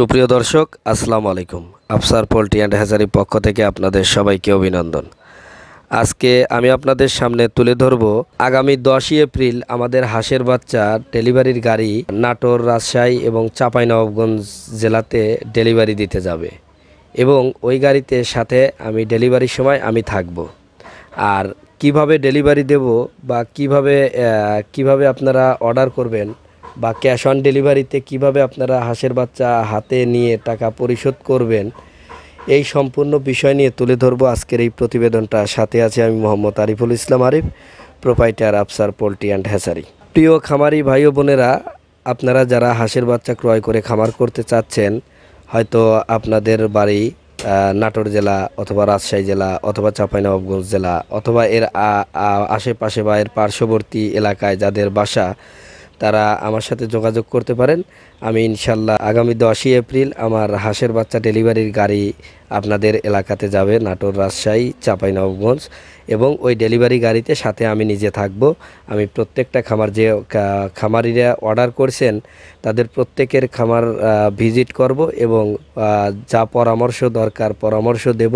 সুপ্রিয় দর্শক আসসালামু আলাইকুম আফসার পোলট্রি অ্যান্ড হ্যাজারি পক্ষ থেকে আপনাদের সবাইকে অভিনন্দন আজকে আমি আপনাদের সামনে তুলে ধরব আগামী দশই এপ্রিল আমাদের হাঁসের বাচ্চা ডেলিভারির গাড়ি নাটোর রাজশাহী এবং চাঁপাইনবাবগঞ্জ জেলাতে ডেলিভারি দিতে যাবে এবং ওই গাড়িতে সাথে আমি ডেলিভারির সময় আমি থাকব আর কিভাবে ডেলিভারি দেব বা কিভাবে কিভাবে আপনারা অর্ডার করবেন বা ক্যাশ অন ডেলিভারিতে কিভাবে আপনারা হাঁসের বাচ্চা হাতে নিয়ে টাকা পরিশোধ করবেন এই সম্পূর্ণ বিষয় নিয়ে তুলে ধরবো আজকের এই প্রতিবেদনটা সাথে আছে আমি Mohammad Ariful Islam Arif proprietor Afsar poultry and hatchery প্রিয় খামারি ভাই ও বোনেরা আপনারা যারা হাঁসের বাচ্চা ক্রয় করে খামার করতে চাচ্ছেন হয়তো আপনাদের বাড়ি নাটোর জেলা অথবা রাজশাহী জেলা অথবা চাঁপাইনবাবগঞ্জ জেলা অথবা এর আশেপাশে বা এর পার্শ্ববর্তী এলাকায় যাদের বাসা তারা আমার সাথে যোগাযোগ করতে পারেন আমি ইনশাল্লাহ আগামী দশই এপ্রিল আমার হাঁসের বাচ্চা ডেলিভারির গাড়ি আপনাদের এলাকাতে যাবে নাটোর রাজশাহী নবগঞ্জ এবং ওই ডেলিভারি গাড়িতে সাথে আমি নিজে থাকব আমি প্রত্যেকটা খামার যে খামারিরা অর্ডার করছেন তাদের প্রত্যেকের খামার ভিজিট করব এবং যা পরামর্শ দরকার পরামর্শ দেব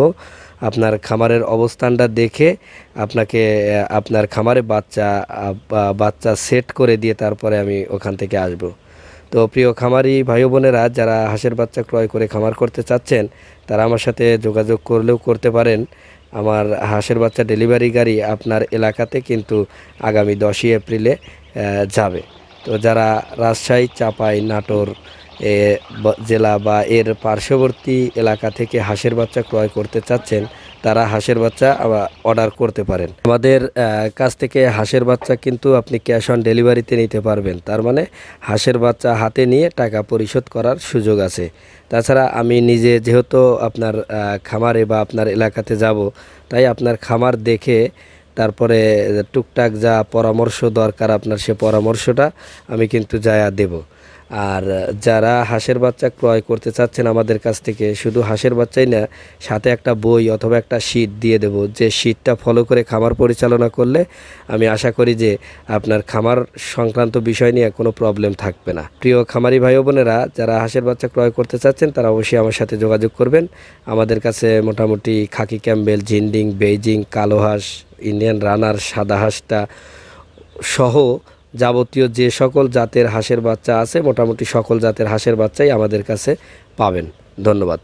আপনার খামারের অবস্থানটা দেখে আপনাকে আপনার খামারে বাচ্চা বাচ্চা সেট করে দিয়ে তারপরে আমি ওখান থেকে আসবো তো প্রিয় খামারি ভাই বোনেরা যারা হাঁসের বাচ্চা ক্রয় করে খামার করতে চাচ্ছেন তারা আমার সাথে যোগাযোগ করলেও করতে পারেন আমার হাঁসের বাচ্চা ডেলিভারি গাড়ি আপনার এলাকাতে কিন্তু আগামী দশই এপ্রিলে যাবে তো যারা রাজশাহী চাপাই নাটোর জেলা বা এর পার্শ্ববর্তী এলাকা থেকে হাঁসের বাচ্চা ক্রয় করতে চাচ্ছেন তারা হাঁসের বাচ্চা অর্ডার করতে পারেন আমাদের কাছ থেকে হাঁসের বাচ্চা কিন্তু আপনি ক্যাশ অন ডেলিভারিতে নিতে পারবেন তার মানে হাঁসের বাচ্চা হাতে নিয়ে টাকা পরিশোধ করার সুযোগ আছে তাছাড়া আমি নিজে যেহেতু আপনার খামারে বা আপনার এলাকাতে যাব তাই আপনার খামার দেখে তারপরে টুকটাক যা পরামর্শ দরকার আপনার সে পরামর্শটা আমি কিন্তু যায়া দেব আর যারা হাঁসের বাচ্চা ক্রয় করতে চাচ্ছেন আমাদের কাছ থেকে শুধু হাঁসের বাচ্চাই না সাথে একটা বই অথবা একটা শীত দিয়ে দেব যে শীতটা ফলো করে খামার পরিচালনা করলে আমি আশা করি যে আপনার খামার সংক্রান্ত বিষয় নিয়ে কোনো প্রবলেম থাকবে না প্রিয় খামারি ভাই বোনেরা যারা হাঁসের বাচ্চা ক্রয় করতে চাচ্ছেন তারা অবশ্যই আমার সাথে যোগাযোগ করবেন আমাদের কাছে মোটামুটি খাকি ক্যাম্বেল জিন্ডিং বেইজিং কালো হাঁস ইন্ডিয়ান রানার সাদা হাঁসটা সহ যাবতীয় যে সকল জাতের হাঁসের বাচ্চা আছে মোটামুটি সকল জাতের হাঁসের বাচ্চাই আমাদের কাছে পাবেন ধন্যবাদ